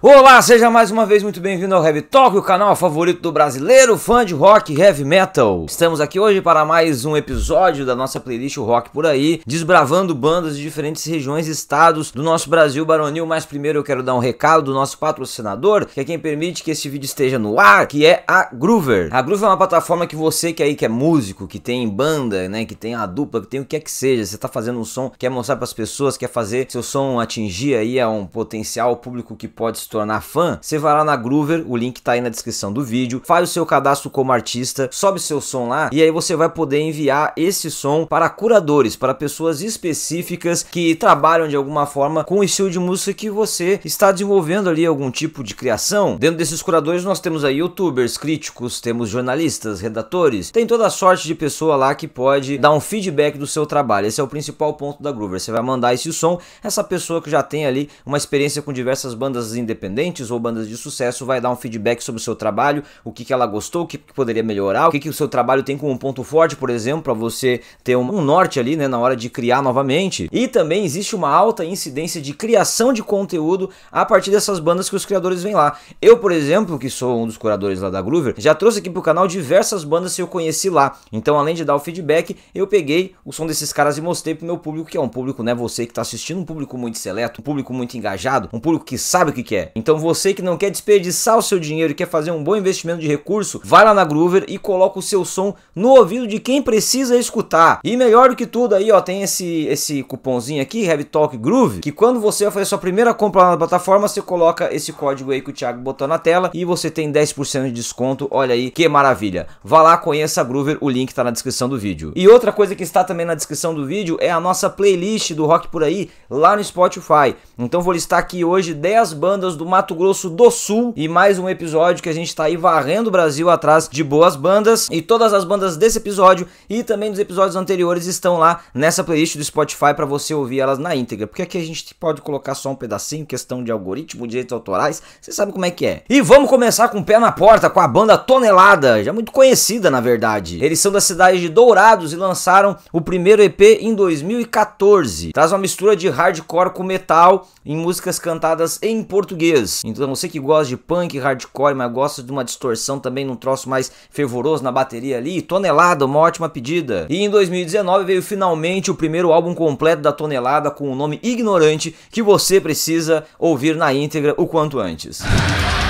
Olá, seja mais uma vez muito bem-vindo ao Heavy Talk, o canal favorito do brasileiro fã de rock e heavy metal. Estamos aqui hoje para mais um episódio da nossa playlist Rock por aí, desbravando bandas de diferentes regiões e estados do nosso Brasil baronil. Mas primeiro eu quero dar um recado do nosso patrocinador, que é quem permite que esse vídeo esteja no ar, que é a Groover. A Groover é uma plataforma que você que aí que é músico, que tem banda, né, que tem a dupla, que tem o que é que seja, você está fazendo um som, quer mostrar para as pessoas, quer fazer seu som atingir aí a um potencial público que pode se tornar fã, você vai lá na Groover, o link tá aí na descrição do vídeo, faz o seu cadastro como artista, sobe seu som lá e aí você vai poder enviar esse som para curadores, para pessoas específicas que trabalham de alguma forma com o estilo de música que você está desenvolvendo ali algum tipo de criação. Dentro desses curadores nós temos aí youtubers, críticos, temos jornalistas, redatores, tem toda sorte de pessoa lá que pode dar um feedback do seu trabalho. Esse é o principal ponto da Groover. Você vai mandar esse som, essa pessoa que já tem ali uma experiência com diversas bandas independentes independentes ou bandas de sucesso, vai dar um feedback sobre o seu trabalho, o que, que ela gostou, o que, que poderia melhorar, o que, que o seu trabalho tem como um ponto forte, por exemplo, para você ter um, um norte ali, né, na hora de criar novamente. E também existe uma alta incidência de criação de conteúdo a partir dessas bandas que os criadores vêm lá. Eu, por exemplo, que sou um dos curadores lá da Groover, já trouxe aqui pro canal diversas bandas que eu conheci lá. Então, além de dar o feedback, eu peguei o som desses caras e mostrei pro meu público, que é um público, né, você que tá assistindo, um público muito seleto, um público muito engajado, um público que sabe o que, que é. Então você que não quer desperdiçar o seu dinheiro e quer fazer um bom investimento de recurso, vai lá na Groover e coloca o seu som no ouvido de quem precisa escutar. E melhor do que tudo aí, ó, tem esse, esse cupomzinho aqui, Heavy Talk Groove, que quando você vai fazer sua primeira compra lá na plataforma, você coloca esse código aí que o Thiago botou na tela e você tem 10% de desconto. Olha aí, que maravilha. Vá lá, conheça a Groover, o link tá na descrição do vídeo. E outra coisa que está também na descrição do vídeo é a nossa playlist do Rock Por Aí lá no Spotify. Então vou listar aqui hoje 10 bandas do Mato Grosso do Sul e mais um episódio que a gente tá aí varrendo o Brasil atrás de boas bandas e todas as bandas desse episódio e também dos episódios anteriores estão lá nessa playlist do Spotify para você ouvir elas na íntegra, porque aqui a gente pode colocar só um pedacinho, questão de algoritmo, direitos autorais, você sabe como é que é. E vamos começar com o pé na porta com a banda Tonelada, já muito conhecida na verdade. Eles são da cidade de Dourados e lançaram o primeiro EP em 2014. Traz uma mistura de hardcore com metal em músicas cantadas em português português. Então você que gosta de punk, hardcore, mas gosta de uma distorção também num troço mais fervoroso na bateria ali, Tonelada, uma ótima pedida. E em 2019 veio finalmente o primeiro álbum completo da Tonelada com o nome Ignorante que você precisa ouvir na íntegra o quanto antes. Música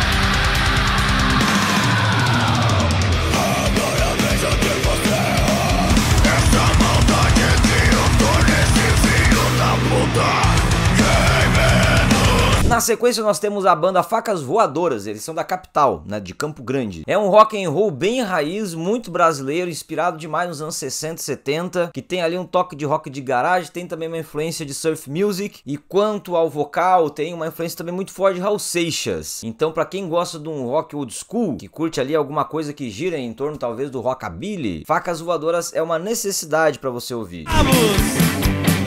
sequência nós temos a banda Facas Voadoras, eles são da capital, né, de Campo Grande. É um rock and roll bem raiz, muito brasileiro, inspirado demais nos anos 60 e 70, que tem ali um toque de rock de garagem, tem também uma influência de surf music e quanto ao vocal, tem uma influência também muito forte de Raul Seixas. Então, para quem gosta de um rock old school, que curte ali alguma coisa que gira em torno talvez do rockabilly, Facas Voadoras é uma necessidade para você ouvir. Vamos!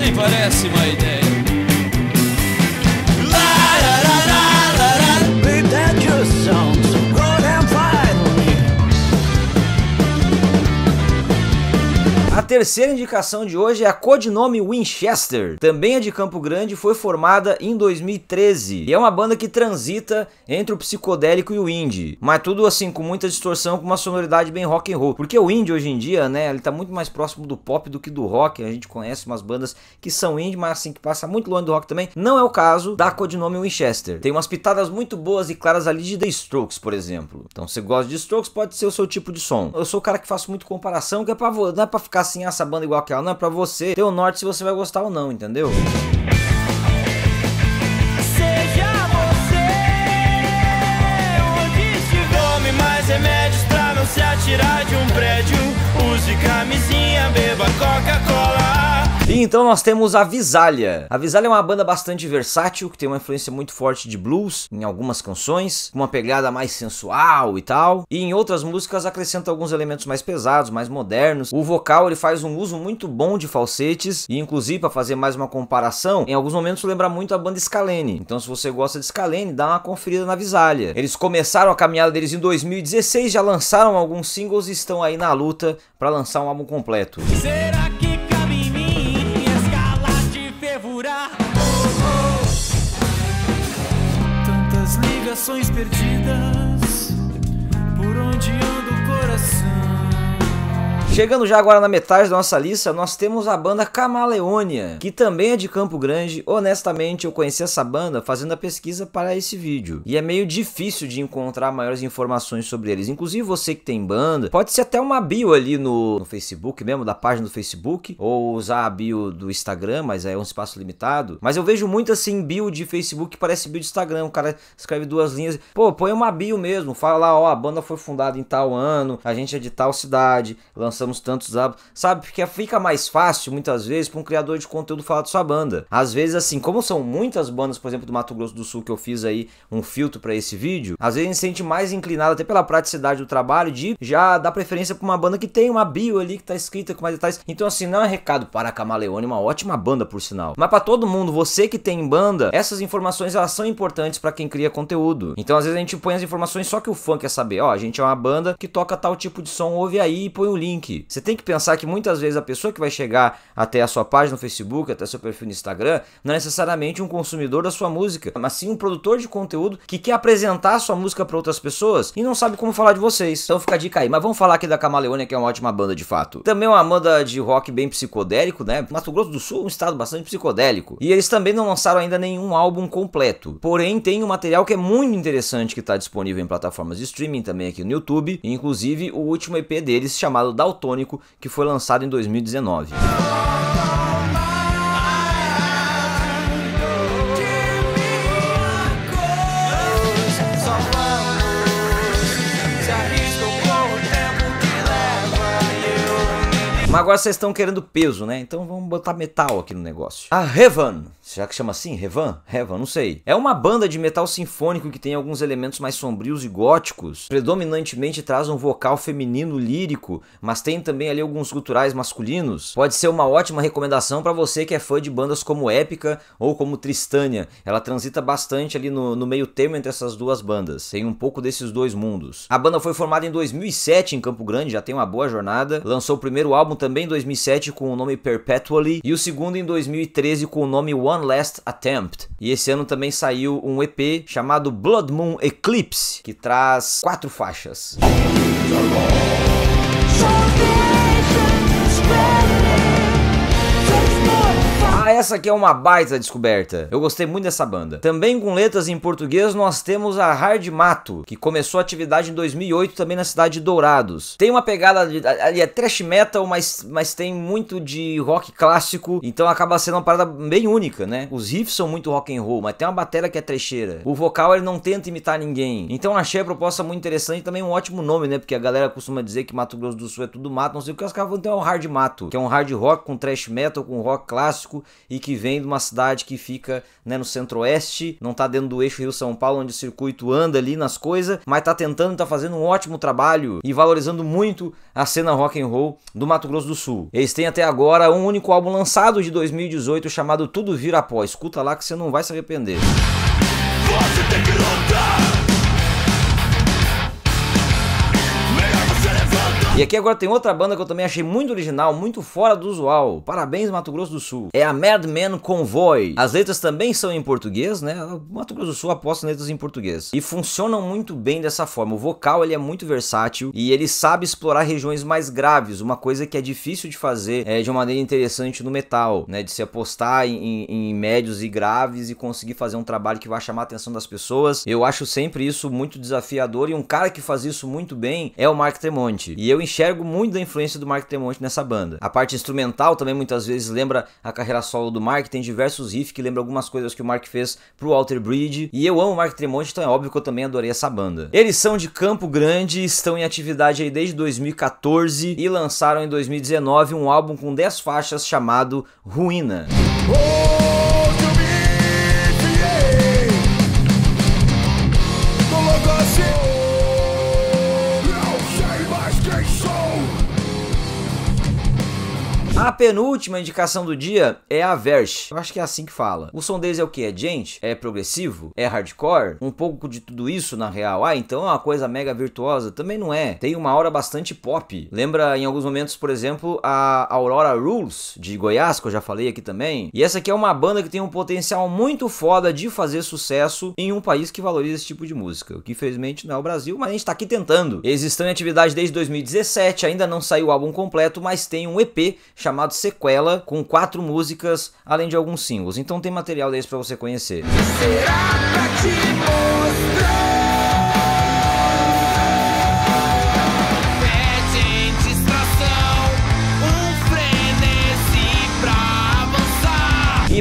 Nem parece uma ideia. da da terceira indicação de hoje é a codinome Winchester. Também é de Campo Grande e foi formada em 2013. E é uma banda que transita entre o psicodélico e o indie. Mas tudo assim, com muita distorção, com uma sonoridade bem rock and roll. Porque o indie hoje em dia, né, ele tá muito mais próximo do pop do que do rock. A gente conhece umas bandas que são indie, mas assim, que passa muito longe do rock também. Não é o caso da codinome Winchester. Tem umas pitadas muito boas e claras ali de The Strokes, por exemplo. Então, se você gosta de Strokes, pode ser o seu tipo de som. Eu sou o cara que faço muito comparação, que é pra, não é ficar assim, ah, essa banda é igual aquela. Não, é pra você ter o norte se você vai gostar ou não, entendeu? se atirar de um prédio. Use camisinha, beba coca. Então nós temos a Visalia. A Visalia é uma banda bastante versátil, que tem uma influência muito forte de blues em algumas canções, com uma pegada mais sensual e tal. E em outras músicas acrescenta alguns elementos mais pesados, mais modernos. O vocal ele faz um uso muito bom de falsetes e inclusive para fazer mais uma comparação, em alguns momentos lembra muito a banda Scalene. Então se você gosta de Scalene, dá uma conferida na Visalia. Eles começaram a caminhada deles em 2016, já lançaram alguns singles e estão aí na luta para lançar um álbum completo. Será que gerações perdidas por onde Chegando já agora na metade da nossa lista, nós temos a banda Camaleônia, que também é de Campo Grande. Honestamente, eu conheci essa banda fazendo a pesquisa para esse vídeo. E é meio difícil de encontrar maiores informações sobre eles. Inclusive, você que tem banda, pode ser até uma bio ali no, no Facebook mesmo, da página do Facebook, ou usar a bio do Instagram, mas é um espaço limitado. Mas eu vejo muito assim, bio de Facebook que parece bio de Instagram. O cara escreve duas linhas. Pô, põe uma bio mesmo. Fala lá, ó, a banda foi fundada em tal ano, a gente é de tal cidade, lançou lançamos tantos álbuns, sabe? Porque fica mais fácil, muitas vezes, para um criador de conteúdo falar de sua banda. Às vezes, assim, como são muitas bandas, por exemplo, do Mato Grosso do Sul, que eu fiz aí um filtro para esse vídeo, às vezes a gente se sente mais inclinado, até pela praticidade do trabalho, de já dar preferência para uma banda que tem uma bio ali que tá escrita com mais detalhes. Então, assim, não é recado para a Camaleone, uma ótima banda, por sinal. Mas para todo mundo, você que tem banda, essas informações elas são importantes para quem cria conteúdo. Então, às vezes a gente põe as informações só que o fã quer saber. Ó, a gente é uma banda que toca tal tipo de som, ouve aí e põe o link aqui. Você tem que pensar que muitas vezes a pessoa que vai chegar até a sua página no Facebook, até seu perfil no Instagram, não é necessariamente um consumidor da sua música, mas sim um produtor de conteúdo que quer apresentar a sua música para outras pessoas e não sabe como falar de vocês. Então fica a dica aí. Mas vamos falar aqui da Camaleônia, que é uma ótima banda de fato. Também é uma banda de rock bem psicodélico, né? Mato Grosso do Sul é um estado bastante psicodélico. E eles também não lançaram ainda nenhum álbum completo. Porém, tem um material que é muito interessante que está disponível em plataformas de streaming também aqui no YouTube, inclusive o último EP deles chamado Dalton Platônico, que foi lançado em 2019. Mas agora vocês estão querendo peso, né? Então vamos botar metal aqui no negócio. A ah, Revan, será que chama assim? Revan? Revan, não sei. É uma banda de metal sinfônico que tem alguns elementos mais sombrios e góticos. Predominantemente traz um vocal feminino lírico, mas tem também ali alguns culturais masculinos. Pode ser uma ótima recomendação para você que é fã de bandas como Épica ou como Tristânia. Ela transita bastante ali no, no meio termo entre essas duas bandas. Tem um pouco desses dois mundos. A banda foi formada em 2007 em Campo Grande, já tem uma boa jornada. Lançou o primeiro álbum também em 2007 com o nome Perpetually e o segundo em 2013 com o nome One Last Attempt. E esse ano também saiu um EP chamado Blood Moon Eclipse, que traz quatro faixas. Ah, essa aqui é uma baita descoberta. Eu gostei muito dessa banda. Também com letras em português, nós temos a Hard Mato, que começou atividade em 2008 também na cidade de Dourados. Tem uma pegada ali, é trash metal, mas, mas tem muito de rock clássico, então acaba sendo uma parada bem única, né? Os riffs são muito rock and roll, mas tem uma bateria que é trecheira. O vocal ele não tenta imitar ninguém. Então achei a proposta muito interessante e também um ótimo nome, né? Porque a galera costuma dizer que Mato Grosso do Sul é tudo mato, não sei o que, os caras vão ter um hard mato, que é um hard rock com trash metal, com rock clássico e que vem de uma cidade que fica né, no centro-oeste, não está dentro do eixo Rio-São Paulo, onde o circuito anda ali nas coisas, mas está tentando, está fazendo um ótimo trabalho e valorizando muito a cena rock and roll do Mato Grosso do Sul. Eles têm até agora um único álbum lançado de 2018 chamado Tudo Vira Pó. Escuta lá que você não vai se arrepender. Você tem que lutar. E aqui agora tem outra banda que eu também achei muito original, muito fora do usual. Parabéns, Mato Grosso do Sul. É a Madman Convoy. As letras também são em português, né? Mato Grosso do Sul aposta em letras em português. E funcionam muito bem dessa forma. O vocal ele é muito versátil e ele sabe explorar regiões mais graves, uma coisa que é difícil de fazer é, de uma maneira interessante no metal, né? De se apostar em, em, em médios e graves e conseguir fazer um trabalho que vai chamar a atenção das pessoas. Eu acho sempre isso muito desafiador e um cara que faz isso muito bem é o Mark Tremonti. E eu enxergo muito da influência do Mark Tremonti nessa banda. A parte instrumental também muitas vezes lembra a carreira solo do Mark, tem diversos riffs que lembram algumas coisas que o Mark fez pro Alter Bridge. E eu amo o Mark Tremonti, então é óbvio que eu também adorei essa banda. Eles são de Campo Grande, estão em atividade aí desde 2014 e lançaram em 2019 um álbum com 10 faixas chamado Ruína. Oh! A penúltima indicação do dia é a Verge. Eu acho que é assim que fala. O som deles é o que? É gente? É progressivo? É hardcore? Um pouco de tudo isso na real. Ah, então é uma coisa mega virtuosa? Também não é. Tem uma aura bastante pop. Lembra em alguns momentos, por exemplo, a Aurora Rules de Goiás, que eu já falei aqui também. E essa aqui é uma banda que tem um potencial muito foda de fazer sucesso em um país que valoriza esse tipo de música. O que infelizmente não é o Brasil, mas a gente tá aqui tentando. Eles estão em atividade desde 2017, ainda não saiu o álbum completo, mas tem um EP chamado Sequela, com quatro músicas, além de alguns singles. Então tem material desse para você conhecer. Será pra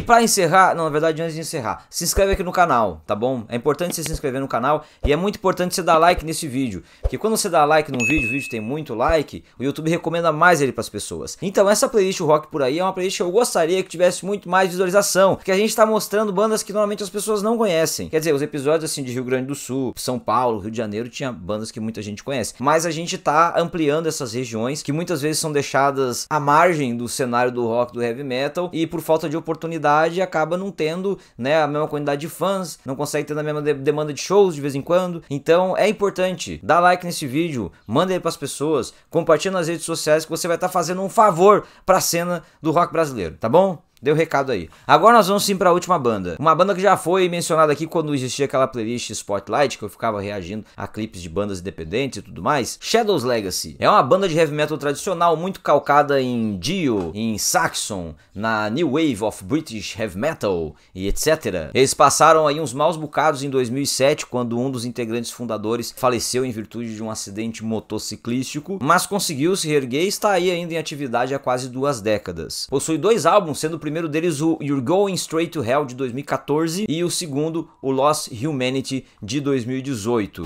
para encerrar, não, na verdade, antes de encerrar, se inscreve aqui no canal, tá bom? É importante você se inscrever no canal e é muito importante você dar like nesse vídeo. Porque quando você dá like num vídeo, o vídeo tem muito like, o YouTube recomenda mais ele para as pessoas. Então, essa playlist Rock por aí é uma playlist que eu gostaria que tivesse muito mais visualização, porque a gente tá mostrando bandas que normalmente as pessoas não conhecem. Quer dizer, os episódios assim de Rio Grande do Sul, São Paulo, Rio de Janeiro tinha bandas que muita gente conhece, mas a gente tá ampliando essas regiões que muitas vezes são deixadas à margem do cenário do rock, do heavy metal e por falta de oportunidade acaba não tendo né, a mesma quantidade de fãs, não consegue ter a mesma de demanda de shows de vez em quando. Então é importante, dá like nesse vídeo, manda ele para as pessoas, compartilha nas redes sociais que você vai estar tá fazendo um favor para a cena do rock brasileiro, tá bom? Deu recado aí. Agora nós vamos sim para a última banda. Uma banda que já foi mencionada aqui quando existia aquela playlist Spotlight, que eu ficava reagindo a clipes de bandas independentes e tudo mais. Shadows Legacy. É uma banda de heavy metal tradicional, muito calcada em Dio, em Saxon, na New Wave of British Heavy Metal e etc. Eles passaram aí uns maus bocados em 2007, quando um dos integrantes fundadores faleceu em virtude de um acidente motociclístico, mas conseguiu se reerguer e está aí ainda em atividade há quase duas décadas. Possui dois álbuns, sendo o primeiro primeiro deles o You're Going Straight to Hell de 2014 e o segundo o Lost Humanity de 2018.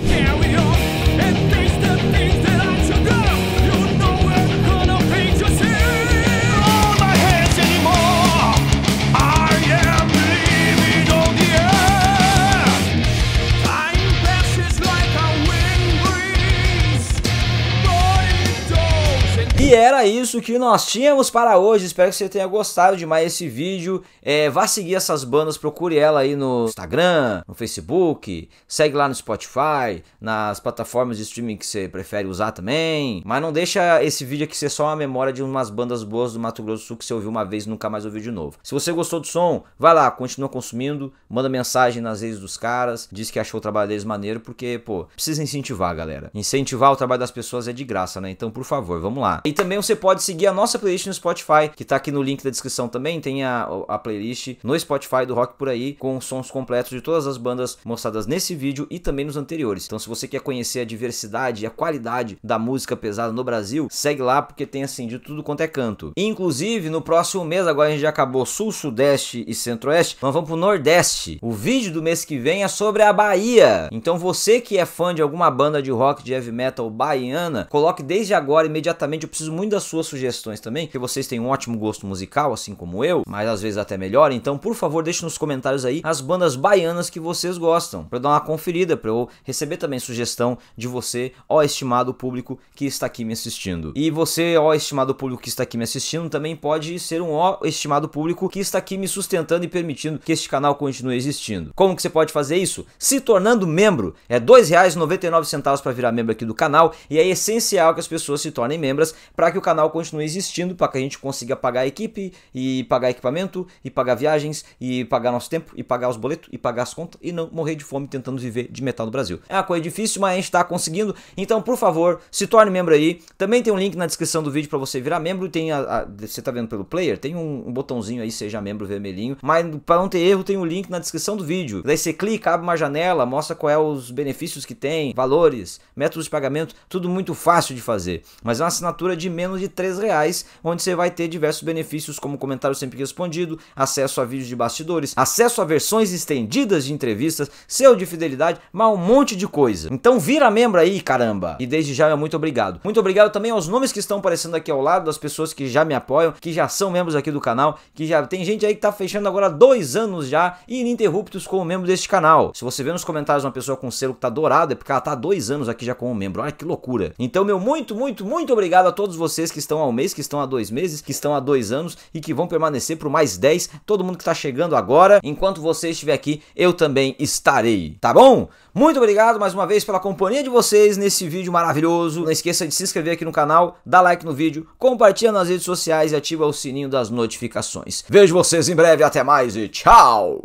isso que nós tínhamos para hoje. Espero que você tenha gostado de mais esse vídeo. É, vá seguir essas bandas, procure ela aí no Instagram, no Facebook, segue lá no Spotify, nas plataformas de streaming que você prefere usar também. Mas não deixa esse vídeo aqui ser só uma memória de umas bandas boas do Mato Grosso do Sul que você ouviu uma vez e nunca mais ouviu de novo. Se você gostou do som, vai lá, continua consumindo, manda mensagem nas redes dos caras, diz que achou o trabalho deles maneiro, porque, pô, precisa incentivar, galera. Incentivar o trabalho das pessoas é de graça, né? Então, por favor, vamos lá. E também você pode pode seguir a nossa playlist no Spotify, que tá aqui no link da descrição também, tem a, a playlist no Spotify do Rock Por Aí, com sons completos de todas as bandas mostradas nesse vídeo e também nos anteriores. Então se você quer conhecer a diversidade e a qualidade da música pesada no Brasil, segue lá porque tem assim de tudo quanto é canto. E, inclusive, no próximo mês, agora a gente já acabou Sul, Sudeste e Centro-Oeste, nós vamos pro Nordeste. O vídeo do mês que vem é sobre a Bahia. Então você que é fã de alguma banda de rock, de heavy metal baiana, coloque desde agora imediatamente, eu preciso muito das suas sugestões também, que vocês têm um ótimo gosto musical, assim como eu, mas às vezes até melhor. Então, por favor, deixe nos comentários aí as bandas baianas que vocês gostam, para dar uma conferida, para eu receber também sugestão de você, ó estimado público que está aqui me assistindo. E você, ó estimado público que está aqui me assistindo, também pode ser um ó estimado público que está aqui me sustentando e permitindo que este canal continue existindo. Como que você pode fazer isso? Se tornando membro. É R$ 2,99 para virar membro aqui do canal e é essencial que as pessoas se tornem membros para que o canal continue existindo para que a gente consiga pagar a equipe e pagar equipamento e pagar viagens e pagar nosso tempo e pagar os boletos e pagar as contas e não morrer de fome tentando viver de metal do Brasil. É uma coisa difícil, mas a gente está conseguindo. Então, por favor, se torne membro aí. Também tem um link na descrição do vídeo para você virar membro. Tem a, a, você tá vendo pelo player? Tem um, um botãozinho aí, seja membro vermelhinho. Mas para não ter erro, tem um link na descrição do vídeo. Daí você clica, abre uma janela, mostra qual é os benefícios que tem, valores, métodos de pagamento, tudo muito fácil de fazer. Mas é uma assinatura de menos de 3 reais, onde você vai ter diversos benefícios como comentário sempre respondido, acesso a vídeos de bastidores, acesso a versões estendidas de entrevistas, seu de fidelidade, mas um monte de coisa. Então vira membro aí, caramba! E desde já, muito obrigado. Muito obrigado também aos nomes que estão aparecendo aqui ao lado, das pessoas que já me apoiam, que já são membros aqui do canal, que já tem gente aí que tá fechando agora dois anos já, ininterruptos como membro deste canal. Se você vê nos comentários uma pessoa com selo que tá dourado, é porque ela tá dois anos aqui já como membro. Olha que loucura. Então, meu muito, muito, muito obrigado a todos vocês que estão estão ao mês, que estão há dois meses, que estão há dois anos e que vão permanecer por mais 10. Todo mundo que está chegando agora, enquanto você estiver aqui, eu também estarei, tá bom? Muito obrigado mais uma vez pela companhia de vocês nesse vídeo maravilhoso. Não esqueça de se inscrever aqui no canal, dá like no vídeo, compartilha nas redes sociais e ativa o sininho das notificações. Vejo vocês em breve, até mais e tchau!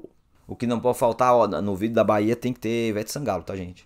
O que não pode faltar ó, no vídeo da Bahia tem que ter Ivete Sangalo, tá, gente?